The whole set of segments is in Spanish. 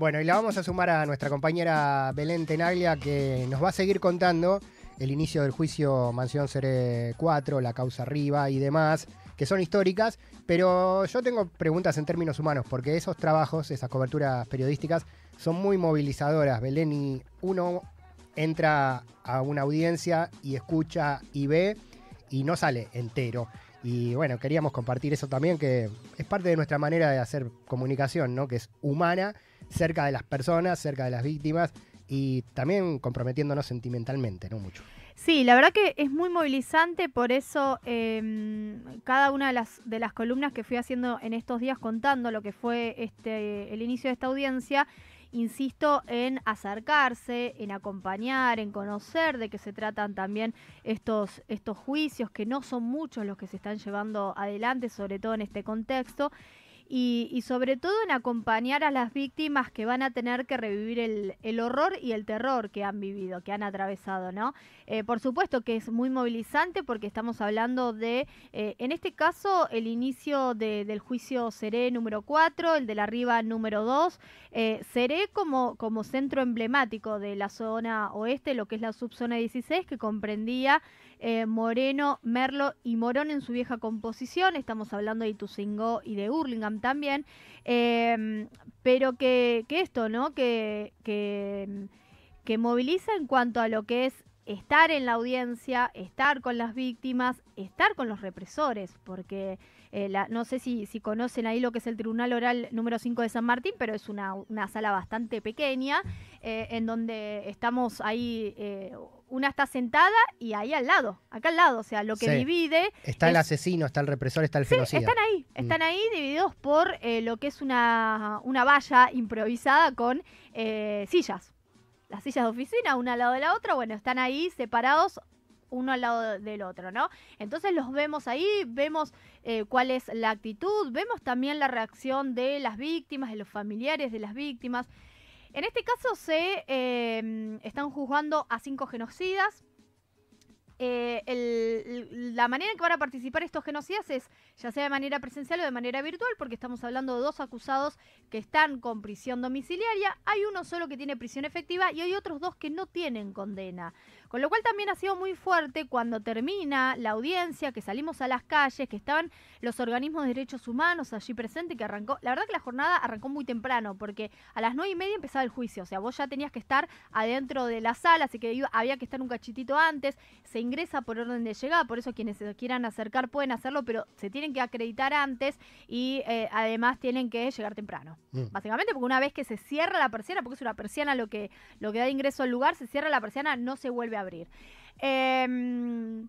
Bueno, y la vamos a sumar a nuestra compañera Belén Tenaglia, que nos va a seguir contando el inicio del juicio Mansión Cere 4, la causa arriba y demás, que son históricas, pero yo tengo preguntas en términos humanos, porque esos trabajos, esas coberturas periodísticas, son muy movilizadoras, Belén, y uno entra a una audiencia y escucha y ve y no sale entero. Y bueno, queríamos compartir eso también, que es parte de nuestra manera de hacer comunicación, ¿no? Que es humana cerca de las personas, cerca de las víctimas y también comprometiéndonos sentimentalmente, no mucho. Sí, la verdad que es muy movilizante, por eso em, cada una de las, de las columnas que fui haciendo en estos días contando lo que fue este, el inicio de esta audiencia, insisto en acercarse, en acompañar, en conocer de qué se tratan también estos, estos juicios, que no son muchos los que se están llevando adelante, sobre todo en este contexto, y, sobre todo en acompañar a las víctimas que van a tener que revivir el, horror y el terror que han vivido, que han atravesado, ¿no? Eh, por supuesto que es muy movilizante porque estamos hablando de, eh, en este caso, el inicio del juicio Seré número 4, el de la Riva número 2. Eh, Seré como, como centro emblemático de la zona oeste, lo que es la subzona 16, que comprendía eh, Moreno, Merlo y Morón en su vieja composición. Estamos hablando de Ituzaingó y de Hurlingham también. Em, pero que, esto, ¿no? Que, que, em, que moviliza en cuanto a lo que es estar en la audiencia, estar con las víctimas, estar con los represores, porque eh, no sé si, si conocen ahí lo que es el Tribunal Oral número 5 de San Martín, pero es una, sala bastante pequeña eh, en donde estamos ahí. Eh, una está sentada y ahí al lado, acá al lado, o sea, lo que divide... Está el asesino, está el represor, está el sí, Están ahí, mm. están ahí divididos por lo que es una, valla improvisada con sillas. Las sillas de oficina, una al lado de la otra, bueno, están ahí separados uno al lado del otro, ¿no? Entonces los vemos ahí, vemos eh, cuál es la actitud, vemos también la reacción de las víctimas, de los familiares de las víctimas. En este caso se eh, están juzgando a cinco genocidas, eh, la manera en que van a participar estos genocidas es ya sea de manera presencial o de manera virtual, porque estamos hablando de dos acusados que están con prisión domiciliaria. Hay uno solo que tiene prisión efectiva y hay otros dos que no tienen condena. Con lo cual también ha sido muy fuerte cuando termina la audiencia, que salimos a las calles, que estaban los organismos de derechos humanos allí presentes, que arrancó, la verdad que la jornada arrancó muy temprano, porque a las nueve y media empezaba el juicio, o sea, vos ya tenías que estar adentro de la sala, así que había que estar un cachitito antes, se ingresa por orden de llegada, por eso quienes se quieran acercar pueden hacerlo, pero se tienen que acreditar antes y eh, además tienen que llegar temprano. Mm. Básicamente porque una vez que se cierra la persiana, porque es una persiana lo que, lo que da ingreso al lugar, se cierra la persiana, no se vuelve a abrir. Em,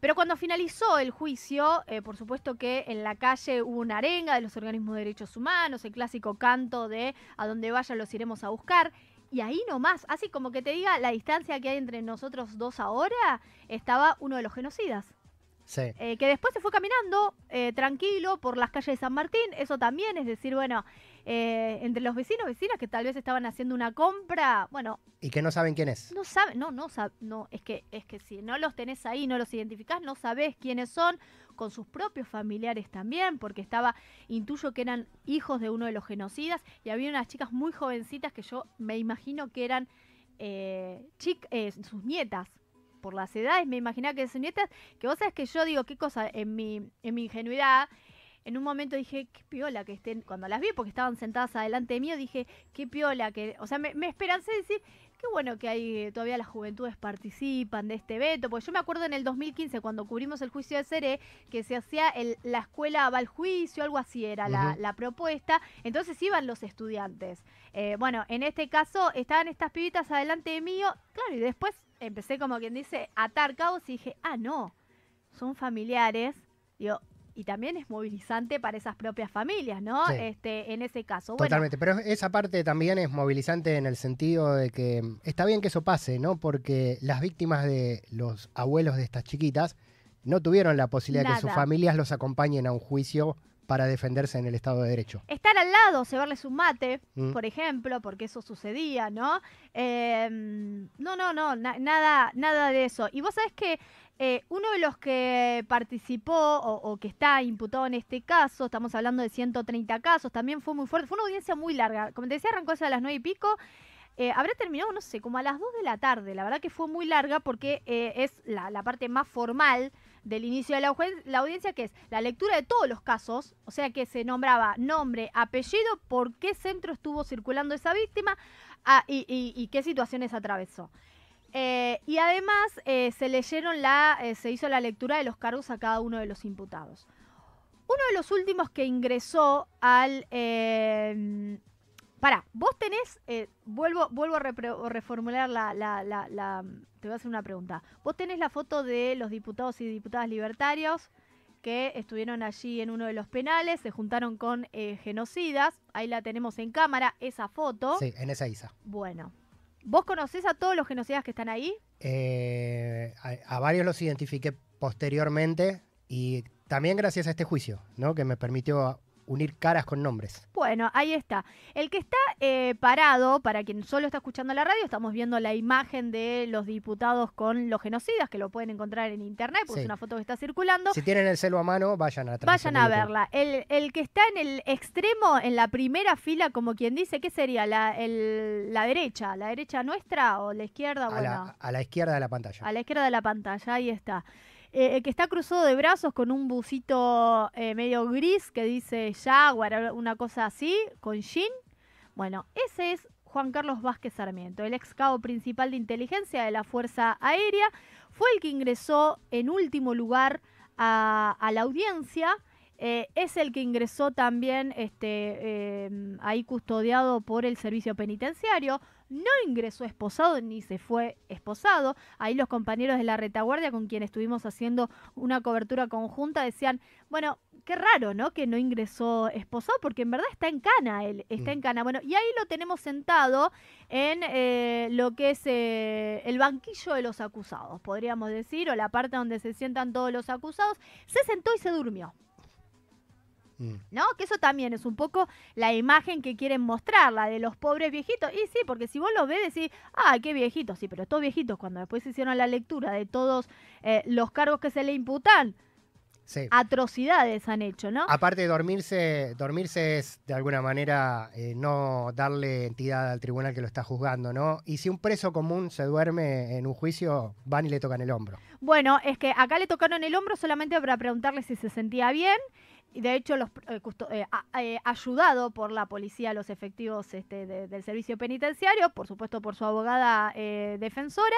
pero cuando finalizó el juicio, eh, por supuesto que en la calle hubo una arenga de los organismos de derechos humanos, el clásico canto de a donde vaya los iremos a buscar. Y ahí nomás, así como que te diga la distancia que hay entre nosotros dos ahora, estaba uno de los genocidas. Sí. Eh, que después se fue caminando eh, tranquilo por las calles de San Martín, eso también, es decir, bueno, eh, entre los vecinos, vecinas que tal vez estaban haciendo una compra, bueno. Y que no saben quién es. No saben, no, no, no, es que, es que si no los tenés ahí, no los identificás, no sabés quiénes son, con sus propios familiares también, porque estaba, intuyo que eran hijos de uno de los genocidas, y había unas chicas muy jovencitas que yo me imagino que eran eh, eh, sus nietas, por las edades, me imaginaba que sus nietas, que vos sabés que yo digo, qué cosa, en mi, en mi ingenuidad, en un momento dije, qué piola que estén, cuando las vi, porque estaban sentadas adelante de mí, dije, qué piola que, o sea, me, me esperancé decir, qué bueno que ahí eh, todavía las juventudes participan de este veto, porque yo me acuerdo en el 2015 cuando cubrimos el juicio de Cere, que se hacía la escuela va al juicio, algo así era la, propuesta, entonces iban los estudiantes. Eh, bueno, en este caso estaban estas pibitas adelante de mí, claro, y después empecé como quien dice a atar cabos y dije, ah, no, son familiares, digo, y también es movilizante para esas propias familias, ¿no? Este, en ese caso. Totalmente, pero esa parte también es movilizante en el sentido de que está bien que eso pase, ¿no? Porque las víctimas de los abuelos de estas chiquitas no tuvieron la posibilidad de que sus familias los acompañen a un juicio para defenderse en el Estado de Derecho. Estar al lado, llevarles un mate, mm. por ejemplo, porque eso sucedía, ¿no? Em, no, no, no, nada, nada de eso. Y vos sabés que eh, uno de los que participó o, que está imputado en este caso, estamos hablando de 130 casos, también fue muy fuerte, fue una audiencia muy larga. Como te decía, arrancó a las 9 y pico. Eh, habrá terminado, no sé, como a las 2 de la tarde. La verdad que fue muy larga porque eh, es la, parte más formal del inicio de la, la, audiencia, que es la lectura de todos los casos, o sea que se nombraba nombre, apellido, por qué centro estuvo circulando esa víctima ah, y qué situaciones atravesó. Eh, y además eh, se leyeron la, eh, se hizo la lectura de los cargos a cada uno de los imputados. Uno de los últimos que ingresó al. para vos tenés. vuelvo, vuelvo a reformular la, la, Te voy a hacer una pregunta. Vos tenés la foto de los diputados y diputadas libertarios que estuvieron allí en uno de los penales, se juntaron con genocidas. Ahí la tenemos en cámara, esa foto. Sí, en esa ISA. Bueno, ¿Vos conocés a todos los genocidas que están ahí? Eh, a, a, varios los identifiqué posteriormente y también gracias a este juicio, ¿no? Que me permitió unir caras con nombres. Bueno, ahí está. El que está eh, parado, para quien solo está escuchando la radio, estamos viendo la imagen de los diputados con los genocidas, que lo pueden encontrar en internet, porque es una foto que está circulando. Si tienen el celo a mano, vayan a Vayan a verla. El, que está en el extremo, en la primera fila, como quien dice, ¿qué sería? ¿La, la derecha? ¿La derecha nuestra o la izquierda? la, a la izquierda de la pantalla. A la izquierda de la pantalla, ahí está. Eh, el que está cruzado de brazos con un busito eh, medio gris que dice Jaguar, una cosa así, con jean. Bueno, ese es Juan Carlos Vázquez Sarmiento, el ex cabo principal de inteligencia de la Fuerza Aérea. Fue el que ingresó en último lugar a, la audiencia. Eh, es el que ingresó también este, ahí custodiado por el servicio penitenciario no ingresó esposado ni se fue esposado. Ahí los compañeros de la retaguardia con quien estuvimos haciendo una cobertura conjunta decían, bueno, qué raro, ¿no? Que no ingresó esposado porque en verdad está en cana él, está en mm. cana. Bueno, y ahí lo tenemos sentado en eh, lo que es eh, el banquillo de los acusados, podríamos decir, o la parte donde se sientan todos los acusados. Se sentó y se durmió. Mm. ¿No? Que eso también es un poco la imagen que quieren mostrar, la de los pobres viejitos. Y sí, porque si vos los ves, decís, ah, qué viejitos, sí, pero estos viejitos, cuando después hicieron la lectura de todos eh, los cargos que se le imputan, atrocidades han hecho, ¿no? Aparte de dormirse, dormirse es de alguna manera eh, no darle entidad al tribunal que lo está juzgando, ¿no? Y si un preso común se duerme en un juicio, van y le tocan el hombro. Bueno, es que acá le tocaron el hombro solamente para preguntarle si se sentía bien y de hecho, los, eh, eh, eh, ayudado por la policía, a los efectivos este, del servicio penitenciario, por supuesto por su abogada defensora,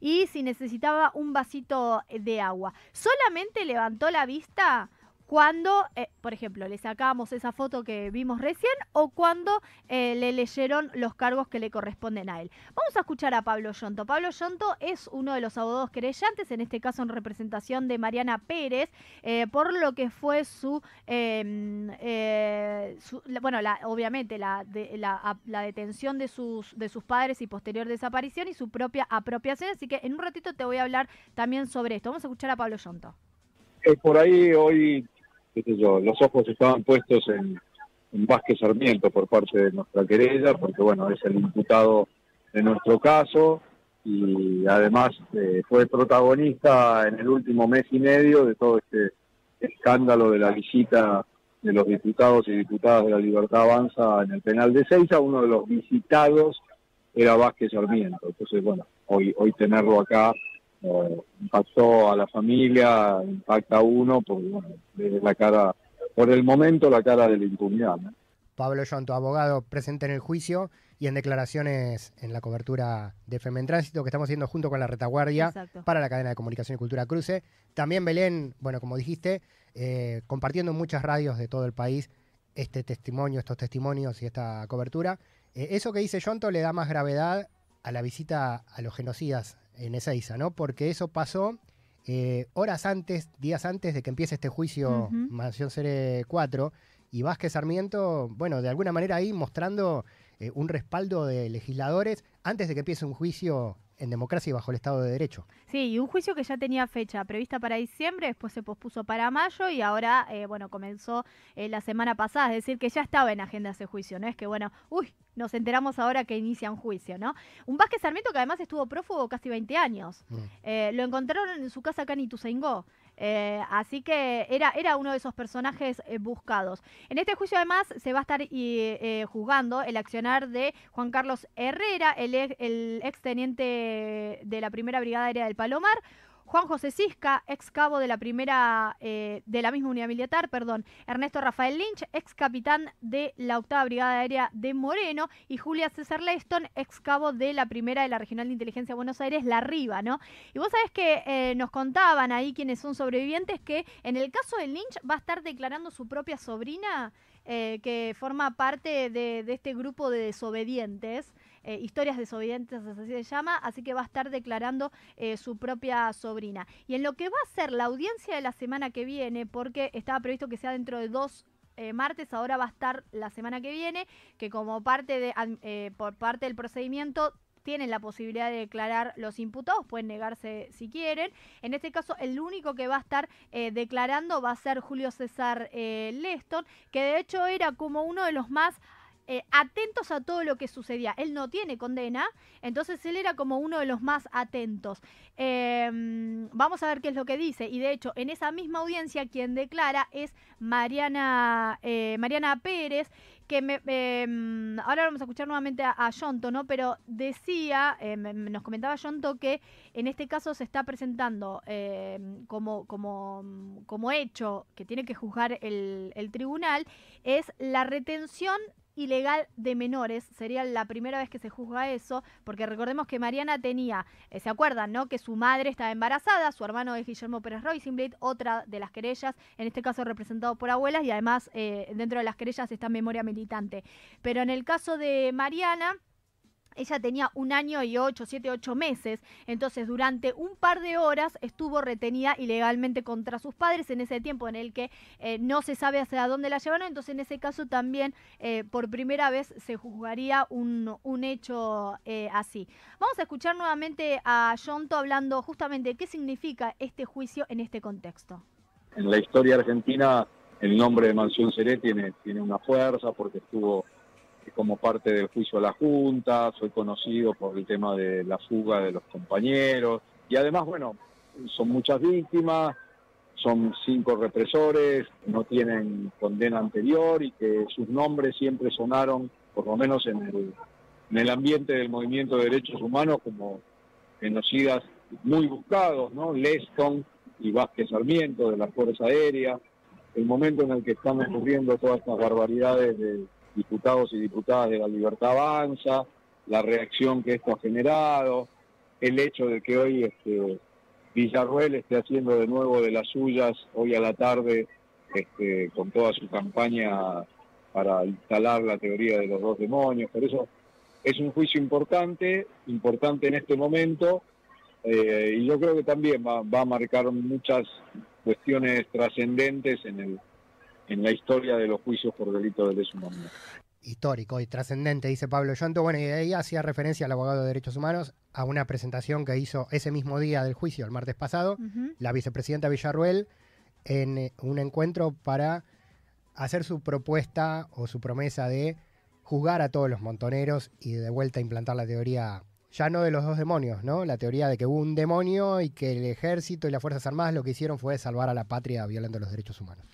y si necesitaba un vasito de agua. Solamente levantó la vista cuando, eh, por ejemplo, le sacamos esa foto que vimos recién o cuando eh, le leyeron los cargos que le corresponden a él. Vamos a escuchar a Pablo Yonto. Pablo Yonto es uno de los abogados querellantes, en este caso en representación de Mariana Pérez, eh, por lo que fue su, em, bueno, obviamente la, la, detención de sus, de sus padres y posterior desaparición y su propia apropiación. Así que en un ratito te voy a hablar también sobre esto. Vamos a escuchar a Pablo Yonto. por ahí hoy los ojos estaban puestos en, Vázquez Sarmiento por parte de nuestra querella, porque bueno, es el imputado de nuestro caso y además eh, fue protagonista en el último mes y medio de todo este escándalo de la visita de los diputados y diputadas de la Libertad Avanza en el penal de Seiza, uno de los visitados era Vázquez Sarmiento. Entonces, bueno, hoy, hoy tenerlo acá impactó a la familia, impacta a uno, la cara, por el momento, la cara de la impunidad. Pablo Yonto, abogado presente en el juicio y en declaraciones en la cobertura de Femen Tránsito que estamos haciendo junto con la retaguardia para la cadena de comunicación y cultura Cruce. También Belén, bueno, como dijiste, eh, compartiendo en muchas radios de todo el país este testimonio, estos testimonios y esta cobertura. Eh, eso que dice Yonto le da más gravedad a la visita a los genocidas en isla, ¿no? Porque eso pasó eh, horas antes, días antes de que empiece este juicio Mansión Cere 4, y Vázquez Sarmiento, bueno, de alguna manera ahí mostrando eh, un respaldo de legisladores antes de que empiece un juicio en democracia y bajo el Estado de Derecho. Sí, y un juicio que ya tenía fecha prevista para diciembre, después se pospuso para mayo y ahora, eh, bueno, comenzó eh, la semana pasada, es decir, que ya estaba en agenda ese juicio, no es que, bueno, uy, nos enteramos ahora que inicia un juicio, ¿no? Un Vázquez Sarmiento que además estuvo prófugo casi 20 años. Mm. Eh, lo encontraron en su casa acá en Ituzaingó. Eh, así que era, era uno de esos personajes eh, buscados. En este juicio además se va a estar eh, juzgando el accionar de Juan Carlos Herrera, el, ex, el exteniente de la primera brigada aérea del Palomar, Juan José Cisca, ex cabo de la primera, eh, de la misma unidad militar, perdón, Ernesto Rafael Lynch, ex capitán de la octava brigada aérea de Moreno, y Julia César Leston, ex cabo de la primera de la Regional de Inteligencia de Buenos Aires, La Riva, ¿no? Y vos sabés que eh, nos contaban ahí quienes son sobrevivientes que en el caso de Lynch va a estar declarando su propia sobrina eh, que forma parte de, este grupo de desobedientes. Eh, historias Desobedientes, así se llama, así que va a estar declarando eh, su propia sobrina. Y en lo que va a ser la audiencia de la semana que viene, porque estaba previsto que sea dentro de dos eh, martes, ahora va a estar la semana que viene, que como parte de por parte del procedimiento tienen la posibilidad de declarar los imputados, pueden negarse si quieren. En este caso, el único que va a estar declarando va a ser Julio César Leston, que de hecho era como uno de los más eh, atentos a todo lo que sucedía. Él no tiene condena, entonces él era como uno de los más atentos. Em, vamos a ver qué es lo que dice. Y de hecho, en esa misma audiencia, quien declara es Mariana, eh, Mariana Pérez, que em, ahora vamos a escuchar nuevamente a, ¿no? Pero decía, em, nos comentaba Yonto que en este caso se está presentando como, como, como hecho que tiene que juzgar el tribunal, es la retención ilegal de menores. Sería la primera vez que se juzga eso, porque recordemos que Mariana tenía, eh, ¿se acuerdan, no? Que su madre estaba embarazada, su hermano es Guillermo Pérez Blade, otra de las querellas, en este caso representado por abuelas, y además eh, dentro de las querellas está memoria militante. Pero en el caso de Mariana. Ella tenía un año y ocho, siete, ocho meses. Entonces, durante un par de horas estuvo retenida ilegalmente contra sus padres en ese tiempo en el que eh, no se sabe hacia dónde la llevaron. Entonces, en ese caso también eh, por primera vez se juzgaría un, hecho eh, así. Vamos a escuchar nuevamente a Yonto hablando justamente de qué significa este juicio en este contexto. En la historia argentina, el nombre de Mansión Seré tiene, tiene una fuerza porque estuvo este, como parte del juicio a la Junta, soy conocido por el tema de la fuga de los compañeros y además, bueno, son muchas víctimas, son cinco represores, no tienen condena anterior y que sus nombres siempre sonaron, por lo menos en el, en el ambiente del movimiento de derechos humanos, como genocidas muy buscados, ¿no? Leston y Vázquez Sarmiento de la Fuerza Aérea, el momento en el que están ocurriendo todas estas barbaridades de diputados y diputadas de la Libertad Avanza, la reacción que esto ha generado, el hecho de que hoy este, Villarruel esté haciendo de nuevo de las suyas hoy a la tarde este, con toda su campaña para instalar la teoría de los dos demonios. Por eso es un juicio importante, importante en este momento, eh, y yo creo que también va a marcar muchas cuestiones trascendentes en el, en la historia de los juicios por delitos de lesa humanidad. Histórico y trascendente, dice Pablo Yonto. Bueno, y ahí hacía referencia al abogado de derechos humanos a una presentación que hizo ese mismo día del juicio, el martes pasado, la vicepresidenta Villarruel, en eh, un encuentro para hacer su propuesta o su promesa de juzgar a todos los montoneros y de vuelta implantar la teoría ya no de los dos demonios, ¿no? La teoría de que hubo un demonio y que el ejército y las Fuerzas Armadas lo que hicieron fue salvar a la patria violando los derechos humanos.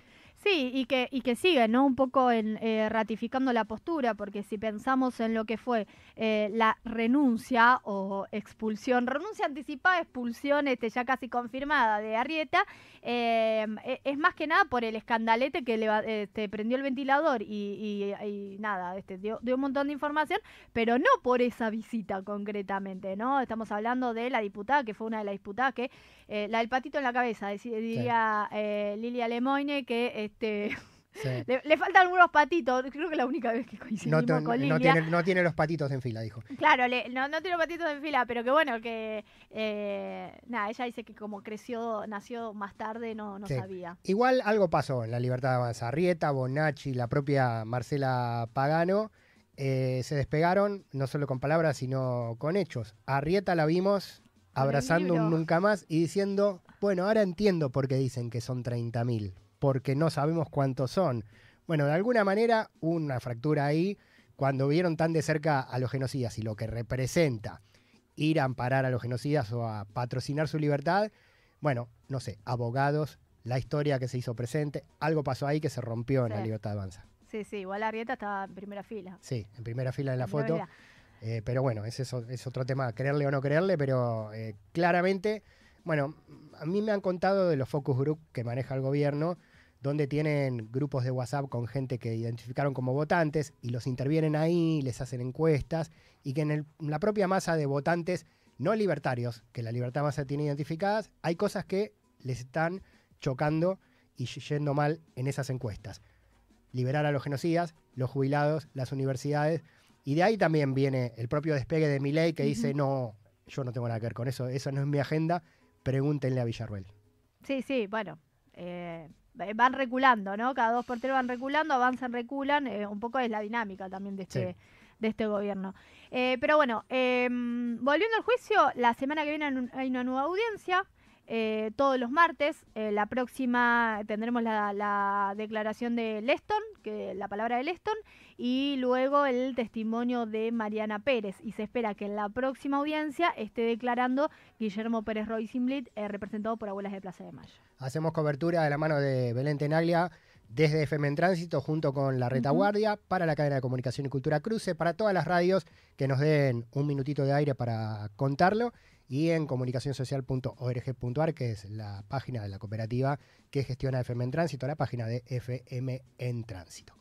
Sí, y que, y que sigue, ¿no? Un poco en, eh, ratificando la postura, porque si pensamos en lo que fue eh, la renuncia o expulsión, renuncia anticipada, expulsión este, ya casi confirmada de Arrieta, eh, e, es más que nada por el escandalete que le, este, prendió el ventilador y, nada, este, dio, dio, un montón de información, pero no por esa visita concretamente, ¿no? Estamos hablando de la diputada, que fue una de las diputadas que eh, la del patito en la cabeza, diría eh, Lilia Lemoine, que este. Le, faltan algunos patitos, creo que la única vez que coincidimos no, con Lilia. No tiene, los patitos en fila, dijo. Claro, no, tiene los patitos en fila, pero que bueno, que eh, nada, ella dice que como creció, nació más tarde, no, no sabía. Igual algo pasó en la libertad de avanza. Rieta, Bonacci, la propia Marcela Pagano se despegaron, no solo con palabras, sino con hechos. Arrieta la vimos abrazando un nunca más y diciendo, bueno, ahora entiendo por qué dicen que son 30.000, porque no sabemos cuántos son. Bueno, de alguna manera una fractura ahí, cuando vieron tan de cerca a los genocidas y lo que representa ir a amparar a los genocidas o a patrocinar su libertad, bueno, no sé, abogados, la historia que se hizo presente, algo pasó ahí que se rompió en la libertad de avanza. Sí, sí, igual Arrieta estaba en primera fila. Sí, en primera fila en la foto. Eh, pero bueno, ese es, otro tema, creerle o no creerle, pero eh, claramente, bueno, a mí me han contado de los focus group que maneja el gobierno, donde tienen grupos de WhatsApp con gente que identificaron como votantes y los intervienen ahí, les hacen encuestas y que en, en la propia masa de votantes no libertarios, que la libertad masa tiene identificadas, hay cosas que les están chocando y yendo mal en esas encuestas. Liberar a los genocidas, los jubilados, las universidades, y de ahí también viene el propio despegue de Milei que dice, no, yo no tengo nada que ver con eso, esa no es mi agenda, pregúntenle a Villaruel Sí, sí, bueno, eh, van reculando, ¿no? Cada dos porteros van reculando, avanzan, reculan, eh, un poco es la dinámica también de este... de este gobierno. Eh, pero bueno, em, volviendo al juicio, la semana que viene hay una nueva audiencia. todos los martes. la próxima tendremos la, declaración de Leston, la palabra de Leston y luego el testimonio de Mariana Pérez. Y se espera que en la próxima audiencia esté declarando Guillermo Pérez Roy Simblit, eh, representado por Abuelas de Plaza de Mayo. Hacemos cobertura de la mano de Belén Tenaglia desde FM Tránsito junto con la retaguardia para la cadena de comunicación y cultura Cruce, para todas las radios que nos den un minutito de aire para contarlo y en comunicacionsocial.org.ar, que es la página de la cooperativa que gestiona FM en Tránsito, la página de FM en Tránsito.